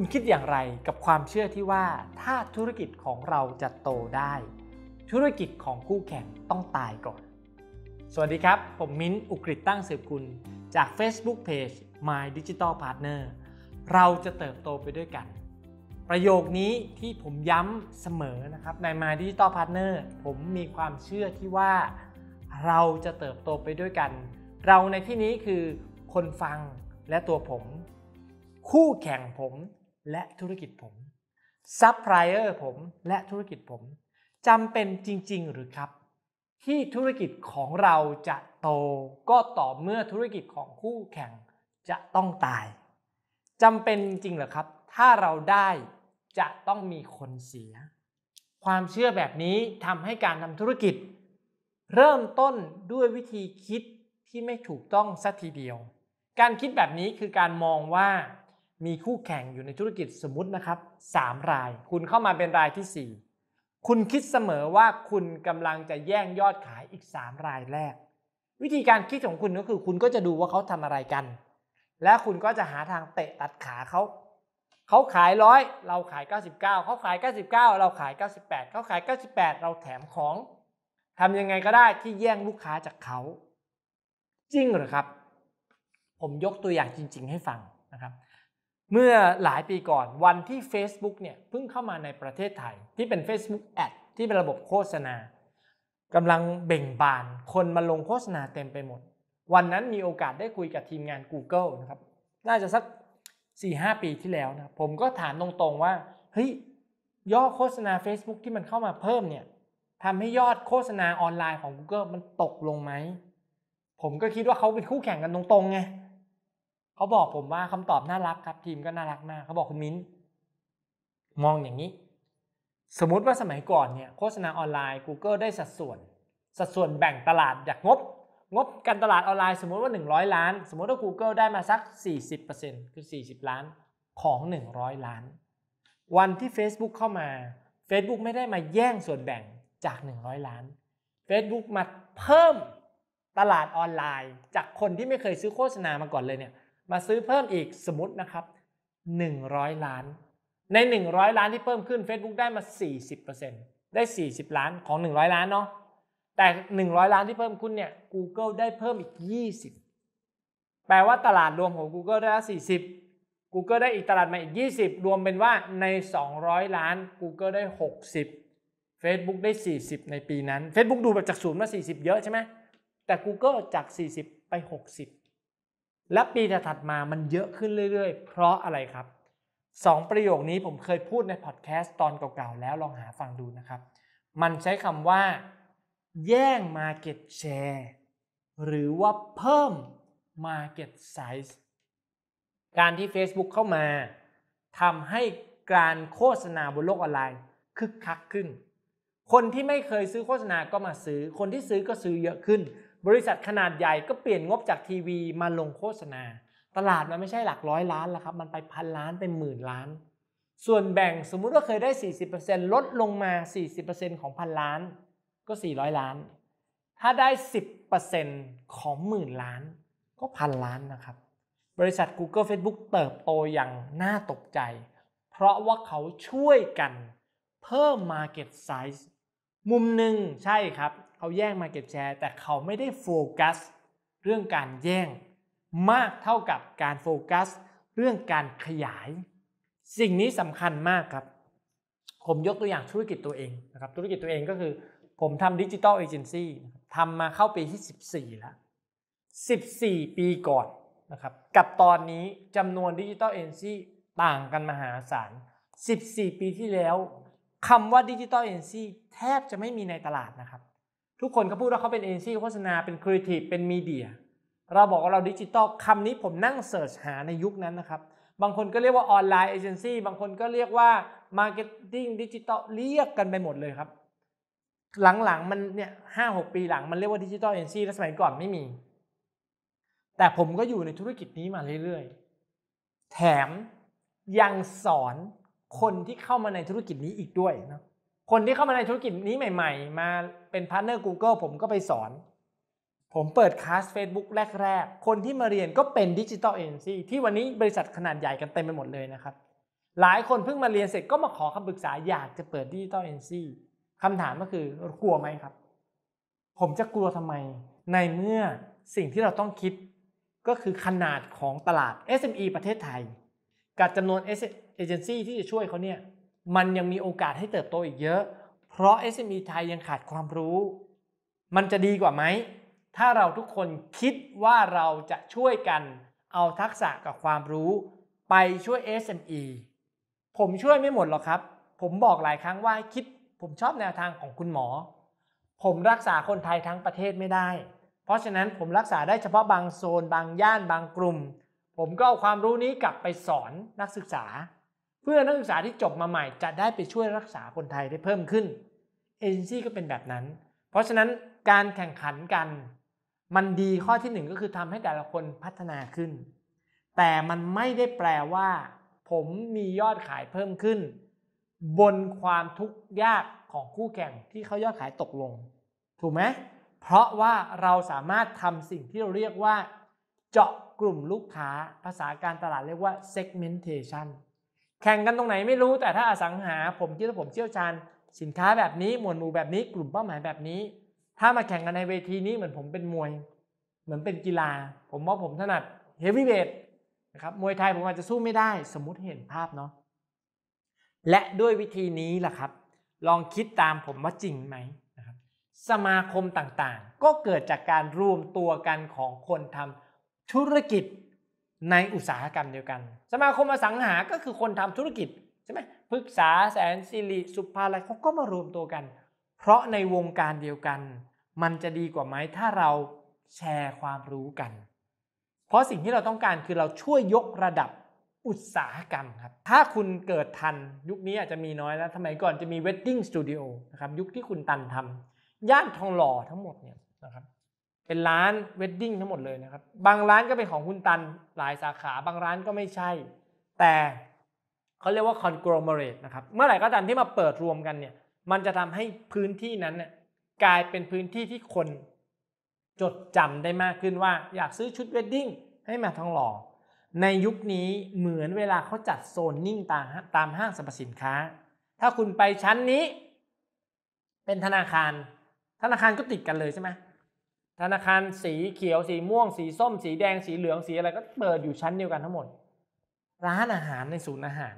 คุณคิดอย่างไรกับความเชื่อที่ว่าถ้าธุรกิจของเราจะโตได้ ธุรกิจของคู่แข่งต้องตายก่อน สวัสดีครับ ผมมิ้นอุกฤษตั้งสืบคุณจาก Facebook Page My Digital Partner เราจะเติบโตไปด้วยกัน ประโยคนี้ที่ผมย้ำเสมอนะครับใน My Digital Partner ผมมีความเชื่อที่ว่าเราจะเติบโตไปด้วยกัน เราในที่นี้คือคนฟังและตัวผม คู่แข่งผมและธุรกิจผมซัพพลายเออร์ผม และธุรกิจผมจำเป็นจริงๆหรือครับ ที่ธุรกิจของเราจะโตก็ต่อเมื่อธุรกิจของคู่แข่งจะต้องตายจำเป็นจริงหรือครับ ถ้าเราได้จะต้องมีคนเสีย ความเชื่อแบบนี้ทำให้การทำธุรกิจ เริ่มต้นด้วยวิธีคิดที่ไม่ถูกต้องสักทีเดียว การคิดแบบนี้คือการมองว่ามีคู่แข่งอยู่ในธุรกิจสมมุตินะครับ 3 รายคุณเข้ามาเป็นรายที่ 4 คุณคิดเสมอว่าคุณกำลังจะแย่งยอดขายอีก 3 รายแรก วิธีการคิดของคุณก็คือคุณก็จะดูว่าเขาทำอะไรกัน และคุณก็จะหาทางเตะตัดขาเขา เขาขายร้อยเราขาย99เขาขาย 99 เราขาย 98เขาขาย 98 เราแถมของทำยังไงก็ได้ที่แย่งลูกค้าจากเขาจริงหรือครับ ผมยกตัวอย่างจริง ๆ ให้ฟังนะครับเมื่อหลายปีก่อนวันที่ Facebook เนี่ยเพิ่งเข้ามาในประเทศไทย ที่เป็น Facebook Ad ที่เป็นระบบโฆษณากำลังเบ่งบานคนมาลงโฆษณาเต็มไปหมด วันนั้นมีโอกาสได้คุยกับทีมงาน Google นะครับน่าจะสัก 4-5 ปีที่แล้วนะผมก็ถามตรงๆว่าเฮ้ยยอดโฆษณา Facebook ที่มันเข้ามาเพิ่มเนี่ยทำให้ยอดโฆษณาออนไลน์ของ Google มันตกลงไหม ผมก็คิดว่าเขาเป็นคู่แข่งกันตรงๆไงเขาบอกผมว่าคำตอบน่ารักครับ ทีมก็น่ารักมากเขาบอกคุณมิ้นมองอย่างนี้ สมมุติว่าสมัยก่อนเนี่ยโฆษณาออนไลน์ Google ได้สัดส่วน สัดส่วนแบ่งตลาดจากงบ งบการตลาดออนไลน์สมมุติว่า 100 ล้าน สมมุติว่า Google ได้มาสัก40%คือ 40 ล้านของ 100 ล้าน วันที่ Facebook เข้ามา Facebook ไม่ได้มาแย่งส่วนแบ่งจาก 100 ล้าน Facebook มาเพิ่มตลาดออนไลน์ จากคนที่ไม่เคยซื้อโฆษณามาก่อนเลยเนี่ยมาซื้อเพิ่มอีกสมมตินะครับ 100 ล้าน ใน 100 ล้านที่เพิ่มขึ้น Facebook ได้มา 40%ได้ 40 ล้านของ 100 ล้านเนาะ แต่ 100 ล้านที่เพิ่มขึ้นเนี่ย Google ได้เพิ่มอีก 20 แปลว่าตลาดรวมของ Google ได้ละ40 Google ได้อีกตลาดมาอีก20 รวมเป็นว่าใน 200 ล้าน Google ได้ 60 Facebook ได้ 40 ในปีนั้น Facebook ดูแบบจากศูนย์มา40 เยอะใช่ไหมแต่ Google จาก 40 ไป 60และปีถัดมามันเยอะขึ้นเรื่อยๆ เพราะอะไรครับ 2 ประโยคนี้ผมเคยพูดในพอดแคสต์ตอนเก่าๆ แล้วลองหาฟังดูนะครับ มันใช้คำว่า แย่ง Market Share หรือว่าเพิ่ม Market Size การที่ Facebook เข้ามาทำให้การโฆษณาบนโลกออนไลน์คึกคักขึ้น คนที่ไม่เคยซื้อโฆษณาก็มาซื้อ คนที่ซื้อก็ซื้อเยอะขึ้นบริษัทขนาดใหญ่ก็เปลี่ยนงบจากทีวีมาลงโฆษณา ตลาดมันไม่ใช่หลักร้อยล้านแล้วครับ มันไปพันล้านเป็นหมื่นล้าน ส่วนแบ่งสมมุติว่าเคยได้ 40%ลดลงมา 40%ของพันล้านก็ 400 ล้าน ถ้าได้ 10%ของหมื่นล้านก็พันล้านนะครับ บริษัท Google Facebook เติบโตอย่างน่าตกใจ เพราะว่าเขาช่วยกันเพิ่ม Market Size มุมหนึ่งใช่ครับเขาแย่งมาเก็ตแชร์ แต่เขาไม่ได้โฟกัสเรื่องการแย่งมากเท่ากับการโฟกัสเรื่องการขยาย สิ่งนี้สำคัญมากครับ ผมยกตัวอย่างธุรกิจตัวเองนะครับ ธุรกิจตัวเองก็คือ ผมทำดิจิทัลเอเจนซี่ทำมาเข้าปีที่ 14แล้ว 14 ปีก่อนนะครับกับตอนนี้จำนวนดิจิทัลเอเจนซี่ต่างกันมหาศาล 14 ปีที่แล้วคำว่าดิจิทัลเอเจนซี่แทบจะไม่มีในตลาดนะครับทุกคนเขาพูดว่าเขาเป็นเอเจนซี่โฆษณาเป็นครีเอทีฟเป็นมีเดีย เราบอกว่าเราดิจิตอลคำนี้ผมนั่งเสิร์ชหาในยุคนั้นนะครับ บางคนก็เรียกว่าออนไลน์เอเจนซี่บางคนก็เรียกว่ามาร์เก็ตติ้งดิจิตอลเรียกกันไปหมดเลยครับ หลังๆมันเนี่ยห้าหกปีหลังมันเรียกว่าดิจิตอลเอเจนซี่แล้วสมัยก่อนไม่มี แต่ผมก็อยู่ในธุรกิจนี้มาเรื่อยๆ แถมยังสอนคนที่เข้ามาในธุรกิจนี้อีกด้วยนะคนที่เข้ามาในธุรกิจนี้ใหม่ๆ มาเป็นพาร์ทเนอร์ Google ผมก็ไปสอน ผมเปิดคลาส Facebook แรก ๆ คนที่มาเรียนก็เป็นดิจิทัลเอเจนซี่ที่วันนี้บริษัทขนาดใหญ่กันเต็มไปหมดเลยนะครับ หลายคนเพิ่งมาเรียนเสร็จก็มาขอคำปรึกษาอยากจะเปิดดิจิทัลเอเจนซี่คำถามก็คือ กลัวไหมครับ ผมจะกลัวทำไมในเมื่อสิ่งที่เราต้องคิดก็คือขนาดของตลาด SME ประเทศไทยกับจำนวนเอเจนซี่ที่จะช่วยเขาเนี่ยมันยังมีโอกาสให้เติบโตอีกเยอะ เพราะ SME ไทยยังขาดความรู้ มันจะดีกว่าไหม ถ้าเราทุกคนคิดว่าเราจะช่วยกันเอาทักษะกับความรู้ ไปช่วย SME ผมช่วยไม่หมดหรอกครับ ผมบอกหลายครั้งว่าคิด ผมชอบแนวทางของคุณหมอ ผมรักษาคนไทยทั้งประเทศไม่ได้ เพราะฉะนั้นผมรักษาได้เฉพาะบางโซน บางย่านบางกลุ่ม ผมก็เอาความรู้นี้กลับไปสอนนักศึกษาเพื่อนักศึกษาที่จบมาใหม่จะได้ไปช่วยรักษาคนไทยได้เพิ่มขึ้นเอเจนซี่ก็เป็นแบบนั้น เพราะฉะนั้นการแข่งขันกัน มันดีข้อที่หนึ่งก็คือทำให้แต่ละคนพัฒนาขึ้น แต่มันไม่ได้แปลว่า ผมมียอดขายเพิ่มขึ้น บนความทุกข์ยากของคู่แข่งที่เขายอดขายตกลง ถูกไหมเพราะว่าเราสามารถทำสิ่งที่เราเรียกว่า เจาะกลุ่มลูกค้าภาษาการตลาดเรียกว่า segmentation แข่งกันตรงไหนไม่รู้แต่ถ้าอสังหาผมคิดว่าผมเชี่ยวชาญสินค้าแบบนี้ หมวดหมู่แบบนี้กลุ่มเป้าหมายแบบนี้ ถ้ามาแข่งกันในเวทีนี้เหมือนผมเป็นมวย เหมือนเป็นกีฬาผมว่าผมถนัดเฮฟวีเวทนะครับมวยไทยผมอาจจะสู้ไม่ได้สมมุติเห็นภาพเนาะและด้วยวิธีนี้ล่ะครับ ลองคิดตามผมว่าจริงไหมนะครับสมาคมต่างๆ ก็เกิดจากการรวมตัวกันของคนทำธุรกิจในอุตสาหกรรมเดียวกัน สมาคมอสังหาก็คือคนทำธุรกิจใช่ไหมพึกษาแสนสิริสุภาอะไรเขาก็มารวมตัวกัน เพราะในวงการเดียวกัน มันจะดีกว่าไหมถ้าเราแชร์ความรู้กัน เพราะสิ่งที่เราต้องการคือเราช่วยยกระดับอุตสาหกรรมครับ ถ้าคุณเกิดทัน ยุคนี้อาจจะมีน้อยแล้วสมัยก่อนจะมีเวดดิ้งสตูดิโอนะครับยุคที่คุณตันทำย่านทองหล่อทั้งหมดเนี่ยนะครับเป็นร้านเวดดิ้งทั้งหมดเลยนะครับ บางร้านก็เป็นของคุณตันหลายสาขาบางร้านก็ไม่ใช่ แต่เขาเรียกว่า conglomerate นะครับเมื่อไหร่ก็ตามที่มาเปิดรวมกันเนี่ยมันจะทำให้พื้นที่นั้นเนี่ยกลายเป็นพื้นที่ที่คนจดจำได้มากขึ้นว่าอยากซื้อชุดเวดดิ้งให้มาทองหล่อในยุคนี้เหมือนเวลาเขาจัดโซนนิ่งตามตามห้างสรรพสินค้า ถ้าคุณไปชั้นนี้ เป็นธนาคารธนาคารก็ติดกันเลยใช่ไหมธนาคารสีเขียวสีม่วงสีส้มสีแดงสีเหลืองสีอะไรก็เปิดอยู่ชั้นเดียวกันทั้งหมด ร้านอาหารในศูนย์อาหาร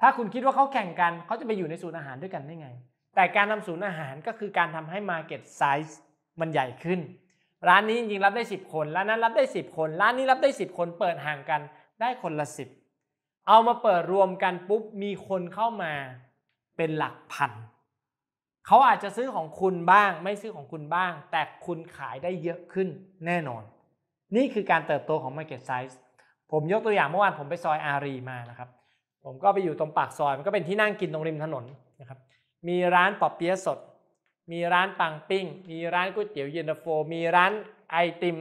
ถ้าคุณคิดว่าเขาแข่งกันเขาจะไปอยู่ในศูนย์อาหารด้วยกันได้ไง แต่การทำาศูนย์อาหารก็คือการทำให้มาเก็ตไซส์มันใหญ่ขึ้น ร้านนี้จริงๆรับได้ 10 คนร้านนั้นรับได้ 10 คน ร้านนี้รับได้ 10คนเปิดห่างกันได้คนละ10เอามาเปิดรวมกันปุ๊บมีคนเข้ามาเป็นหลักพันเขาอาจจะซื้อของคุณบ้างไม่ซื้อของคุณบ้าง แต่คุณขายได้เยอะขึ้นแน่นอน นี่คือการเติบโตของ market size ผมยกตัวอย่างเมื่อวานผมไปซอยอารีมานะครับ ผมก็ไปอยู่ตรงปากซอยมันก็เป็นที่นั่งกินตรงริมถนนนะครับมีร้านปอบเปี๊ยะสด มีร้านปังปิ้ง มีร้านก๋วยเตี๋ยวเย็นตาโฟมีร้านไอติม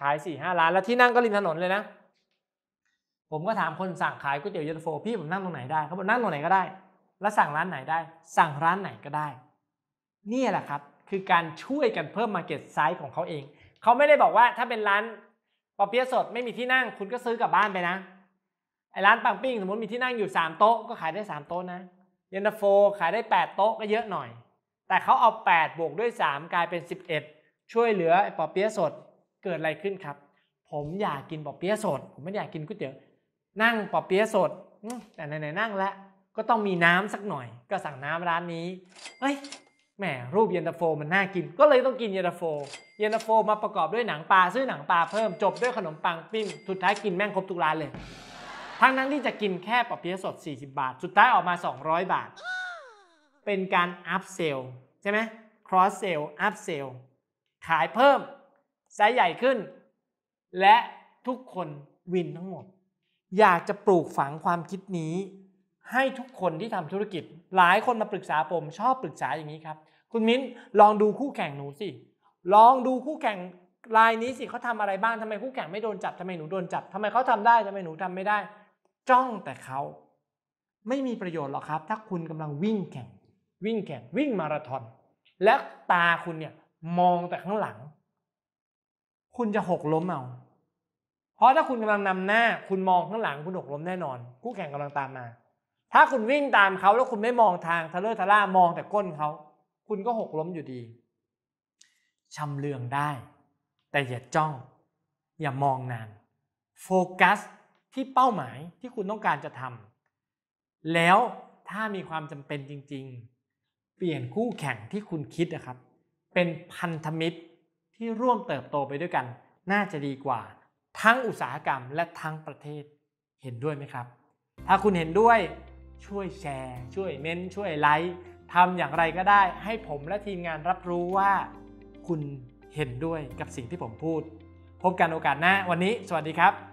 ขาย4ี่ห้าร้าน แล้วที่นั่งก็ริมถนนเลยนะ ผมก็ถามคนสั่งขายก๋วยเตี๋ยวเย็นตาโฟพี่ผมนั่งตรงไหนได้เขาบอกนั่งตรงไหนก็ได้ แล้วสั่งร้านไหนได้สั่งร้านไหนก็ได้นี่แหละครับ คือการช่วยกันเพิ่ม Market Size ของเขาเอง เขาไม่ได้บอกว่าถ้าเป็นร้านปอเปี๊ยะสดไม่มีที่นั่งคุณก็ซื้อกลับบ้านไปนะไอร้านปังปิ้ง สมมติมีที่นั่งอยู่ 3 โต๊ะก็ขายได้ 3 โต๊ะนะ เยนนตาโฟขายได้ 8 โต๊ะก็เยอะหน่อย แต่เขาเอา 8 บวกด้วย 3 กลายเป็น 11 ช่วยเหลือไอปอเปี๊ยะสดเกิดอะไรขึ้นครับ ผมอยากกินปอเปี๊ยะสด ผมไม่อยากกินก๋วยเตี๋ยวนั่งปอเปี๊ยะสดแต่ไหนๆนั่งแล้วก็ต้องมีน้ำสักหน่อย ก็สั่งน้ำร้านนี้เฮ้ยแหมรูปเย็นตาโฟมันน่ากินก็เลยต้องกินเย็นตาโฟเย็นตาโฟมาประกอบด้วยหนังปลาซื้อหนังปลาเพิ่มจบด้วยขนมปังปิ้งสุดท้ายกินแม่งครบทุกร้านเลย ทั้งนั้นที่จะกินแค่ปาเปี๊ยะสด 40 บาท สุดท้ายออกมา 200 บาท เป็นการอัพเซลใช่ไหม cross sell up sell ขายเพิ่มไซส์ใหญ่ขึ้น และทุกคนวินทั้งหมด อยากจะปลูกฝังความคิดนี้ให้ทุกคนที่ทำธุรกิจ หลายคนมาปรึกษา ผมชอบปรึกษาอย่างนี้ครับ คุณมิ้นลองดูคู่แข่งหนูสิ ลองดูคู่แข่งรายนี้สิเขาทำอะไรบ้างทำไมคู่แข่งไม่ โดนจับทำไมหนูโดนจับทำไมเขาทำได้ทำไมหนูทำไม่ได้ จ้องแต่เขา ไม่มีประโยชน์หรอกครับ ถ้าคุณกำลังวิ่งแข่ง วิ่งแข่งวิ่งมาราธอนและตาคุณเนี่ย มองแต่ข้างหลัง คุณจะหกล้มเอาเพราะถ้าคุณกำลังนำหน้า คุณมองข้างหลังคุณหกล้มแน่นอน คู่แข่งกำลังตามมาถ้าคุณวิ่งตามเขาแล้วคุณไม่มองทางทะเลทะล่ามองแต่ก้นเขา คุณก็หกล้มอยู่ดี ชำเลืองได้ แต่อย่าจ้อง อย่ามองนาน โฟกัสที่เป้าหมายที่คุณต้องการจะทำแล้วถ้ามีความจำเป็นจริง ๆ เปลี่ยนคู่แข่งที่คุณคิดนะครับ เป็นพันธมิตรที่ร่วมเติบโตไปด้วยกัน น่าจะดีกว่า ทั้งอุตสาหกรรมและทั้งประเทศเห็นด้วยไหมครับ ถ้าคุณเห็นด้วยช่วยแชร์ ช่วยเม้น ช่วยไลค์ ทำอย่างไรก็ได้ให้ผมและทีมงานรับรู้ว่าคุณเห็นด้วยกับสิ่งที่ผมพูด พบกันโอกาสหน้าวันนี้สวัสดีครับ